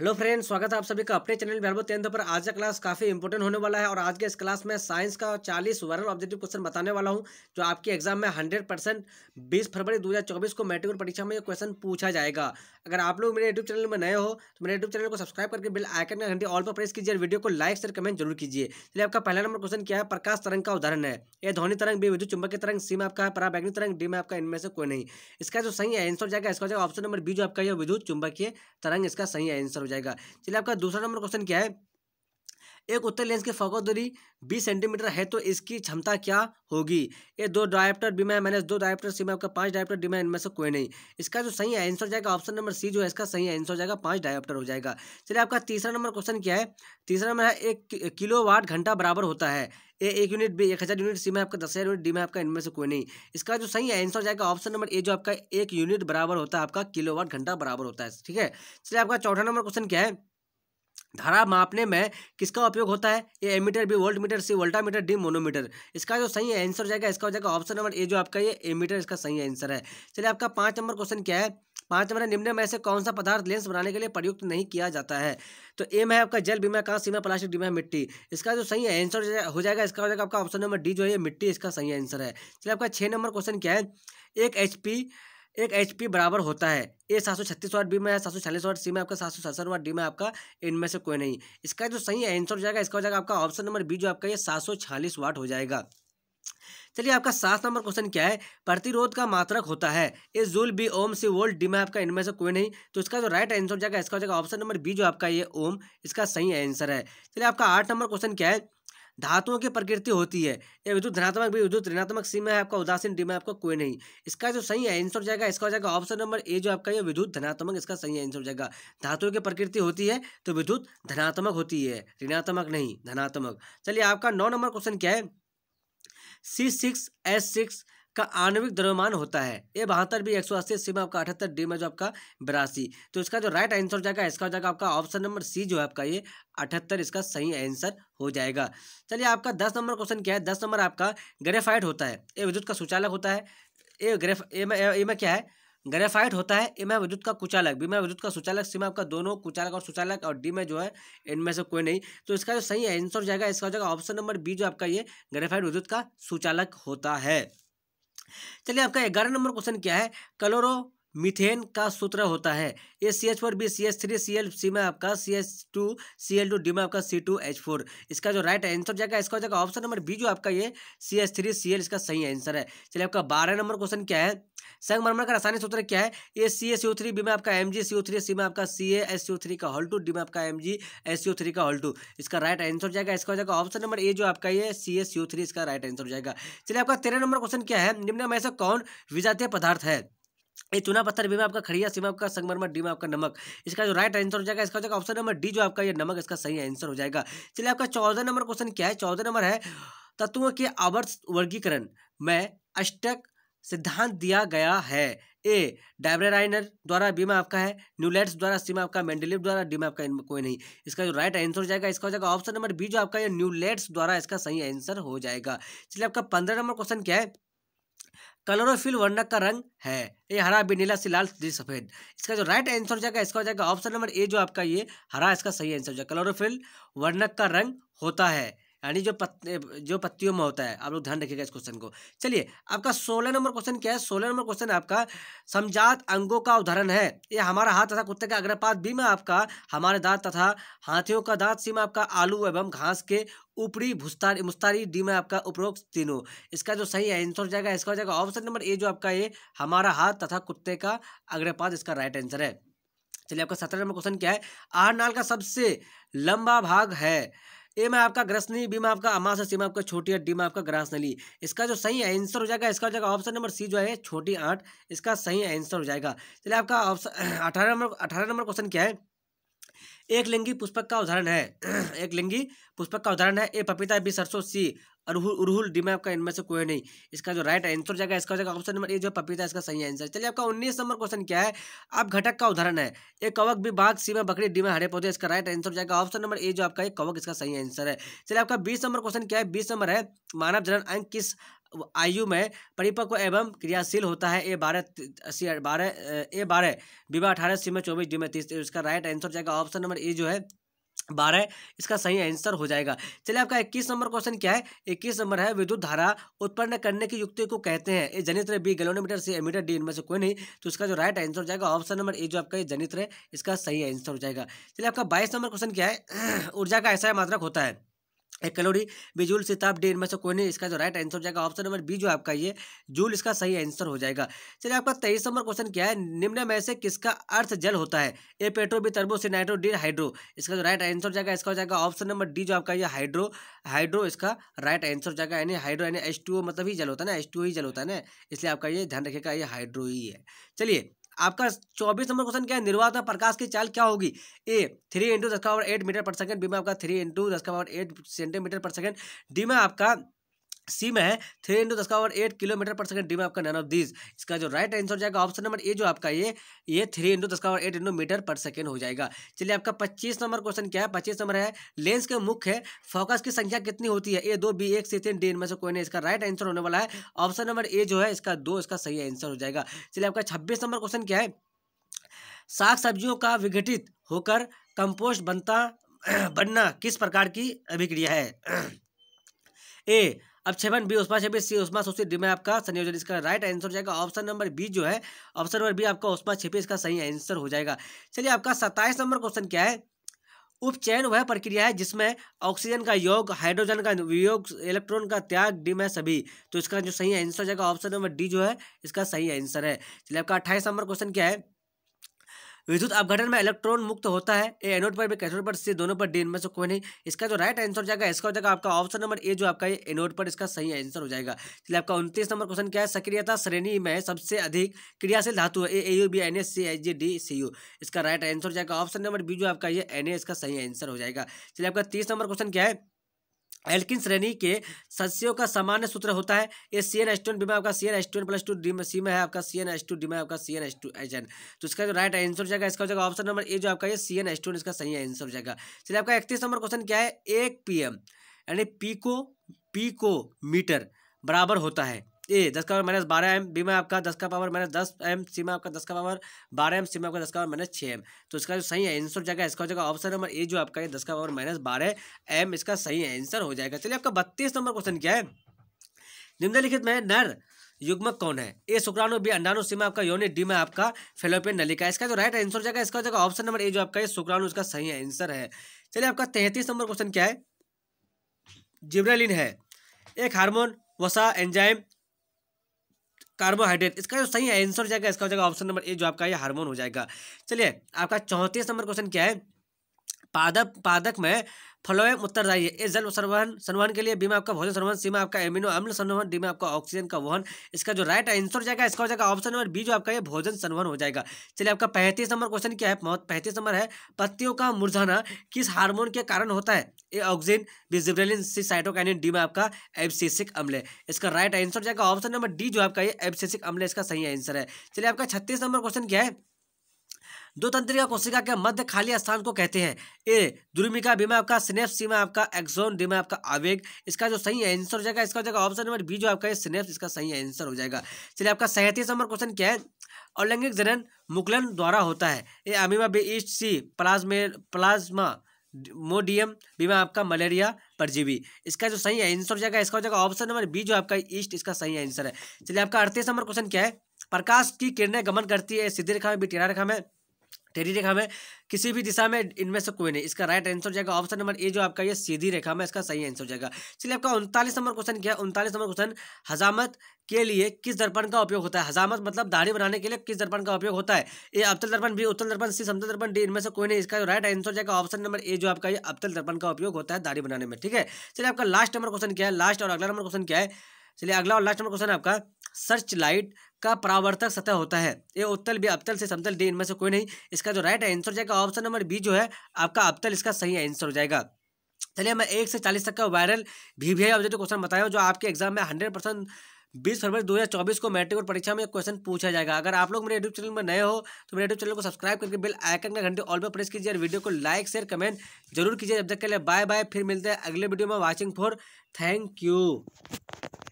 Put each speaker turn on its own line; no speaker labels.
hello friends स्वागत है आप सभी का अपने चैनल बैरबो टेंथ पर आज का क्लास काफ़ी इंपॉर्टेंट होने वाला है और आज के इस क्लास में साइंस का 40 वर्ल ऑब्जेक्टिव क्वेश्चन बताने वाला हूं जो आपके एग्जाम में 100 परसेंट बीस फरवरी 2024 को मेट्रिक परीक्षा में ये क्वेश्चन पूछा जाएगा अगर आप लोग मेरे यूट्यूब चैनल में नए हो तो मेरे यूट्यूब चैनल को सब्सक्राइब करके बिल आइकन का घंटे ऑल पर प्रेस कीजिए वीडियो को लाइक शेयर कमेंट जरूर कीजिए चलिए आपका पहला नंबर क्वेश्चन क्या है प्रकाश तरंग का उदाहरण है ए धोनी तरंग बी विद्युत चुंबकीय तरंग सी में आपका है पराबैग्नि तरंग डी में आपका इनमें से कोई नहीं इसका जो सही आंसर जाएगा इसका जो ऑप्शन नंबर बी जो आपका विद्युत चुंबकीय तरंग इसका सही आंसर जाएगा चलिए आपका दूसरा नंबर क्वेश्चन क्या है एक उत्तर लेंस की फोकस दूरी 20 सेंटीमीटर है तो इसकी क्षमता क्या होगी ये दो डायप्टर बीमा है मैंने दो डायप्टर सीमा आपका पांच डायप्टर बीमा इनमें से कोई नहीं इसका जो सही आंसर हो जाएगा ऑप्शन नंबर सी जो है इसका सही आंसर हो जाएगा पांच डायप्टर हो जाएगा चलिए आपका तीसरा नंबर क्वेश्चन क्या है तीसरा नंबर है एक किलो वाट घंटा बराबर होता है ए एक यूनिट बी एक हज़ार यूनिट सी में आपका दस हज़ार यूनिट डी में आपका इनमें से कोई नहीं इसका जो सही आंसर हो जाएगा ऑप्शन नंबर ए जो आपका एक यूनिट बराबर होता है आपका किलोवाट घंटा बराबर होता है ठीक है चलिए आपका चौथा नंबर क्वेश्चन क्या है धारा मापने में किसका उपयोग होता है ये ammeter B voltmeter C voltameter D manometer इसका जो सही आंसर हो जाएगा इसका हो जाएगा ऑप्शन नंबर ए जो आपका ये एमीटर इसका सही आंसर है चलिए आपका पाँच नंबर क्वेश्चन क्या है पाँच नंबर निम्न में से कौन सा पदार्थ लेंस बनाने के लिए प्रयुक्त नहीं किया जाता है तो ए है आपका जल बीमा कहाँ सीमा प्लास्टिक डीमा मिट्टी इसका जो सही आंसर हो जाएगा इसका हो जाएगा आपका ऑप्शन नंबर डी जो है मिट्टी इसका सही आंसर है चलिए आपका छः नंबर क्वेश्चन क्या है एक एच एक एच पी बराबर होता है ए सात सौ छत्तीस वाट बी में सात सौ चालीस वाट सी में आपका सात सौ सत्तर वाट डी में आपका इनमें से कोई नहीं इसका जो सही आंसर हो जाएगा इसका हो जाएगा आपका ऑप्शन नंबर बी जो आपका ये सात सौ छियालीस वाट हो जाएगा चलिए आपका सात नंबर क्वेश्चन क्या है प्रतिरोध का मात्रक होता है A joule B ohm C volt D में आपका इनमें से कोई नहीं तो इसका जो राइट आंसर हो जाएगा इसका हो जाएगा ऑप्शन नंबर बी जो आपका ये ओम इसका सही आंसर है चलिए आपका आठ नंबर क्वेश्चन क्या है धातुओं की प्रकृति होती है या विद्युत धनात्मक भी विद्युत ऋणात्मक सीमा है आपका उदासीन डी में आपका कोई नहीं इसका जो सही आंसर हो जाएगा इसका हो जाएगा ऑप्शन नंबर ए जो आपका ये विद्युत धनात्मक इसका सही आंसर हो जाएगा धातुओं की प्रकृति होती है तो विद्युत धनात्मक होती है ऋणात्मक नहीं धनात्मक चलिए आपका नौ नंबर क्वेश्चन क्या है सी सिक्स एस सिक्स का आणविक द्रव्यमान होता है ए बहत्तर बी एक सौ अस्सी सी में आपका अठहत्तर डी में जो आपका बिरासी तो इसका जो राइट आंसर हो जाएगा इसका हो जाएगा आपका ऑप्शन नंबर सी जो है आपका ये अठहत्तर इसका सही आंसर हो जाएगा चलिए आपका दस नंबर क्वेश्चन क्या है दस नंबर आपका ग्रेफाइट होता है ए विद्युत का सुचालक होता है ए ग्रेफ ए में ए में क्या है ग्रेफाइट होता है ए में विद्युत का कुचालक बी में विद्युत का सुचालक सी में आपका दोनों कुचालक और सुचालक और डी में जो है इनमें से कोई नहीं तो इसका जो सही आंसर हो जाएगा इसका हो जाएगा ऑप्शन नंबर बी जो आपका ये ग्रेफाइट विद्युत का सुचालक होता है चलिए आपका ग्यारह नंबर क्वेश्चन क्या है कलोरो मिथेन का सूत्र होता है ये C H four B C H three C L C में आपका C H two C L two D में आपका सी टू एच फोर इसका जो राइट आंसर जाएगा इसका हो जाएगा ऑप्शन नंबर बी जो आपका ये C H three C L इसका सही आंसर है चलिए आपका बारह नंबर क्वेश्चन क्या है संगमरमर का रासायनिक सूत्र क्या है A C S U three B में आपका M G C U three C में आपका C A S U three का हॉल टू डी में आपका M G S U three का हॉल टू इसका राइट आंसर जाएगा इसका हो जाएगा ऑप्शन नंबर ए जो आपका ये सी एस यू थ्री इसका राइट आंसर हो जाएगा चलिए आपका तेरह नंबर क्वेश्चन क्या है निम्न में ऐसा कौन विजातीय पदार्थ है ये चुना पत्थर बीमा आपका खड़िया सीमा आपका संगमरमर डी में आपका नमक इसका जो राइट आंसर हो जाएगा इसका जाएगा ऑप्शन नंबर डी जो आपका ये नमक इसका सही आंसर हो जाएगा चलिए आपका चौदह नंबर क्वेश्चन क्या है चौदह नंबर है तत्वों के आवर्त वर्गीकरण में अष्टक सिद्धांत दिया गया है ए डायब्रेराइनर द्वारा बीमा आपका है न्यूलेट्स द्वारा सीमा आपका मेंडलिव द्वारा डी में आपका कोई नहीं इसका जो राइट आंसर हो जाएगा इसका हो जाएगा ऑप्शन नंबर बी जो आपका ये न्यूलेट्स द्वारा इसका सही आंसर हो जाएगा चलिए आपका पंद्रह नंबर क्वेश्चन क्या है क्लोरोफिल वर्णक का रंग है ये हरा भी नीला से लाल सफेद इसका जो राइट आंसर हो जाएगा इसका हो जाएगा ऑप्शन नंबर ए जो आपका ये हरा इसका सही आंसर हो जाएगा क्लोरोफिल वर्णक का रंग होता है यानी जो पत, जो पत्तियों में होता है आप लोग ध्यान रखिएगा इस क्वेश्चन को चलिए आपका सोलह नंबर क्वेश्चन क्या है सोलह नंबर क्वेश्चन आपका समझात अंगों का उदाहरण है ये हमारा हाथ तथा कुत्ते का अग्रपात भी में आपका हमारे दांत तथा हाथियों का दांत सी में आपका आलू एवं घास के ऊपरी भुस्तारी मुस्तारी डी में आपका उपरोक्त तीनों इसका जो सही आंसर हो जाएगा इसका हो जाएगा ऑप्शन नंबर ए जो आपका ये हमारा हाथ तथा कुत्ते का अग्रपात इसका राइट आंसर है चलिए आपका सत्रह नंबर क्वेश्चन क्या है आहर नाल का सबसे लंबा भाग है ए में आपका ग्रसनी बी में आपका अमाशय सी में आपका छोटी आठ डी में आपका ग्रासनली इसका जो सही आंसर हो जाएगा इसका हो जाएगा ऑप्शन नंबर सी जो है छोटी आठ इसका सही आंसर हो जाएगा चलिए आपका ऑप्शन अठारह नंबर अठारह नंबर क्वेश्चन क्या है एक लिंगी पुष्पक का उदाहरण है एक लिंगी पुष्पक का उदाहरण है ए पपीता बी सरसों सी अरहुल डी में आपका इनमें से कोई नहीं इसका जो राइट आंसर जाएगा इसका जाएगा ऑप्शन नंबर ए जो पपीता इसका सही आंसर चलिए आपका उन्नीस नंबर क्वेश्चन क्या है अब घटक का उदाहरण है एक कवक भी बाघ सीमा बकरी डीमा हरे पौधे इसका राइट आंसर जाएगा ऑप्शन नंबर ए जो आपका एक कवक इसका सही आंसर है चलिए आपका बीस नंबर क्वेश्चन क्या है बीस नंबर है मानव जनन अंक किस आयु में परिपक्व एवं क्रियाशील होता है ए बारह बारह ए बारह बीमा अठारह सी में चौबीस डी में तीस इसका राइट आंसर जाएगा ऑप्शन नंबर ए जो है बारह इसका सही आंसर हो जाएगा चलिए आपका इक्कीस नंबर क्वेश्चन क्या है इक्कीस नंबर है विद्युत धारा उत्पन्न करने की युक्ति को कहते हैं ये जनित्र B galvanometer C ammeter D इनमें से कोई नहीं तो इसका जो राइट आंसर हो जाएगा ऑप्शन नंबर ए जो आपका जनित्र है इसका सही आंसर हो जाएगा चलिए आपका बाईस नंबर क्वेश्चन क्या है ऊर्जा का ऐसा मात्रक होता है एक कैलोरी बिजूल सिताब डेन में से कोई नहीं इसका जो राइट आंसर हो जाएगा ऑप्शन नंबर बी जो आपका ये जूल इसका सही आंसर हो जाएगा चलिए आपका तेईस नंबर क्वेश्चन क्या है निम्न में से किसका अर्थ जल होता है A petro B turbo C nitro D hydro इसका जो राइट आंसर हो जाएगा इसका हो जाएगा ऑप्शन नंबर डी जो आपका ये हाइड्रो हाइड्रो इसका राइट आंसर हो जाएगा यानी हाइड्रो यानी एच मतलब ही जल होता है ना एच ही जल होता है ना इसलिए आपका ये ध्यान रखेगा ये हाइड्रो ही है चलिए आपका चौबीस नंबर क्वेश्चन क्या है निर्वात प्रकाश की चाल क्या होगी ए थ्री इंटू दस का पावर एट मीटर पर सेकंड बी में आपका थ्री इंटू दस का पावर एट सेंटीमीटर पर सेकंड डी में आपका सी में है थ्री इंटू दस का पावर एट किलोमीटर पर सेकंड डी में आपका नन ऑफ दिस इसका जो राइट आंसर हो जाएगा ऑप्शन नंबर ए जो आपका ये ये थ्री इंटू दस का पावर एट इंटू मीटर पर सेकंड हो जाएगा चलिए आपका पच्चीस नंबर क्वेश्चन क्या है पच्चीस नंबर है लेंस के मुख्य है फोकस की संख्या कितनी होती है ए दो बी एक सी तीन डी इनमें से कोई नहीं इसका राइट आंसर होने वाला है ऑप्शन नंबर ए जो है इसका दो इसका सही आंसर हो जाएगा चलिए आपका छब्बीस नंबर क्वेश्चन क्या है साग सब्जियों का विघटित होकर कंपोस्ट बनता बनना किस प्रकार की अभिक्रिया है ए अब छवन बी उषमा छब्बीस सी उषमा सोसी डी में आपका संयोजन इसका राइट आंसर हो जाएगा ऑप्शन नंबर बी जो है ऑप्शन नंबर बी आपका उषमा छपी इसका सही आंसर हो जाएगा चलिए आपका सत्ताईस नंबर क्वेश्चन क्या है उपचयन वह प्रक्रिया है जिसमें ऑक्सीजन का योग हाइड्रोजन का वियोग इलेक्ट्रॉन का त्याग डी में सभी तो इसका जो सही आंसर हो जाएगा ऑप्शन नंबर डी जो है इसका सही आंसर है चलिए आपका अट्ठाईस नंबर क्वेश्चन क्या है विद्युत अपघटन में इलेक्ट्रॉन मुक्त होता है ए एनोड पर भी कैथोड पर सी दोनों पर डी इनमें से कोई नहीं इसका जो राइट आंसर हो जाएगा इसका हो जाएगा आपका ऑप्शन नंबर ए जो आपका एनोड पर इसका सही आंसर हो जाएगा चलिए आपका उनतीस नंबर क्वेश्चन क्या है सक्रियता श्रेणी में सबसे अधिक क्रियाशील धातु है A A U B N S C H G D C U इसका राइट आंसर हो जाएगा ऑप्शन नंबर बी जो आपका ये एन ए इसका सही आंसर हो जाएगा चलिए आपका तीस नंबर क्वेश्चन क्या है एल्किन श्रेणी के सदस्यों का सामान्य सूत्र होता है ये C N S two B में आपका C N S two plus two D C में है आपका C N S two D में आपका C N S two H N तो इसका जो राइट आंसर हो जाएगा इसका हो जाएगा ऑप्शन नंबर ए जो आपका ये सी एन एस टू इसका सही आंसर हो जाएगा चलिए आपका इकतीस नंबर क्वेश्चन क्या है एक पी एम यानी पीको पीको मीटर बराबर होता है ए दस का पावर माइनस बारह एम बी में आपका दस का पावर माइनस दस एम सी में आपका दस का पावर बारह एम सी में आपका दस का पावर माइनस छः एम तो इसका जो सही है आंसर जाएगा इसका हो जाएगा ऑप्शन नंबर ए जो आपका ये दस का पावर माइनस बारह एम इसका सही आंसर हो जाएगा चलिए आपका बत्तीस नंबर क्वेश्चन क्या है निम्नलिखित में नर युग्मक कौन है ए शुक्राणु बी अंडाणु सी में आपका योनि डी में आपका फेलोपियन नलिका इसका जो राइट आंसर हो जाएगा इसका हो जाएगा ऑप्शन नंबर ए जो आपका ये शुक्राणु इसका सही आंसर है चलिए आपका तैंतीस नंबर क्वेश्चन क्या है जिब्रेलिन है एक हार्मोन वसा एंजाइम कार्बोहाइड्रेट इसका जो सही आंसर हो जाएगा इसका हो जाएगा ऑप्शन नंबर ए जो आपका ये हार्मोन हो जाएगा चलिए आपका चौंतीस नंबर क्वेश्चन क्या है पादप पादक में फ्लोएम उत्तरदायी है इस जल संवहन संवहन के लिए बीमा आपका भोजन संवहन सीमा आपका एमिनो अम्ल संवहन डी में आपका ऑक्सीजन का वहन इसका जो राइट आंसर हो जाएगा इसका हो जाएगा ऑप्शन नंबर बी जो आपका ये भोजन संवहन हो जाएगा चलिए आपका पैंतीस नंबर क्वेश्चन क्या है पैंतीस नंबर है पत्तियों का मुरझाना किस हार्मोन के कारण होता है A oxygen gibberellin C cytokinin D में आपका एबसेसिक अम्ल है इसका राइट आंसर हो जाएगा ऑप्शन नंबर डी जो आपका ये एबसेसिक अम्ल इसका सही आंसर है चलिए आपका छत्तीस नंबर क्वेश्चन क्या है दो तंत्रिका कोशिका के मध्य खाली स्थान को कहते हैं ए द्रुमिका बीमा आपका स्नेप सीमा आपका एक्सोन डीमा आपका आवेग इसका जो सही आंसर हो जाएगा इसका जगह ऑप्शन नंबर बी जो आपका स्नेप इसका सही आंसर हो जाएगा चलिए आपका सैंतीस नंबर क्वेश्चन क्या है और लैंगिक जनन मुकलन द्वारा होता है A amoeba B yeast C प्लाज्मे प्लाज्मा मोडियम बीमा आपका मलेरिया परजीवी इसका जो सही आंसर हो जाएगा इसका हो जाएगा ऑप्शन नंबर बी जो आपका ईस्ट इसका सही आंसर है चलिए आपका अड़तीस नंबर क्वेश्चन क्या है प्रकाश की किरणें गमन करती है सीधी रेखा में टेरा रेखा में टेढ़ी रेखा में किसी भी दिशा में इनमें से कोई नहीं इसका राइट आंसर जाएगा ऑप्शन नंबर ए जो आपका ये सीधी रेखा में इसका सही आंसर जाएगा चलिए आपका उनतालीस नंबर क्वेश्चन क्या उनतालीस नंबर क्वेश्चन हजामत के लिए किस दर्पण का उपयोग होता है हजामत मतलब दाढ़ी बनाने के लिए किस दर्पण का उपयोग होता है ये अबतल दर्पण भी उत्तल दर्पण सी समतल दर्पण डी इनमें से कोई नहीं इसका राइट आंसर जाएगा ऑप्शन नंबर ए जो आपका ये अबतल दर्पण का उपयोग होता है दाढ़ी बनाने में ठीक है चलिए आपका लास्ट नंबर क्वेश्चन क्या है लास्ट और अगला नंबर क्वेश्चन क्या है चलिए अगला और लास्ट नंबर क्वेश्चन है आपका सर्च लाइट का परावर्तक सतह होता है ये उत्तल भी अबतल से समतल डी इनमें से कोई नहीं इसका जो राइट आंसर हो जाएगा ऑप्शन नंबर बी जो है आपका अबतल इसका सही आंसर हो जाएगा चलिए मैं एक से चालीस तक का वायरल भी भी आई ऑब्जेक्टिव क्वेश्चन बताया जो आपके एग्जाम में हंड्रेड परसेंट बीस फरवरी दो हजार चौबीस को मैट्रिक और परीक्षा में क्वेश्चन पूछा जाएगा अगर आप लोग मेरे यूट्यूब चैनल में नए हो तो मेरे यूट्यूब चैनल को सब्सक्राइब करके बिल आइकन का घंटे ऑल पर प्रेस कीजिए और वीडियो को लाइक शेयर कमेंट जरूर कीजिए जब तक के लिए बाय बाय फिर मिलते हैं अगले वीडियो में वॉचिंग फॉर थैंक यू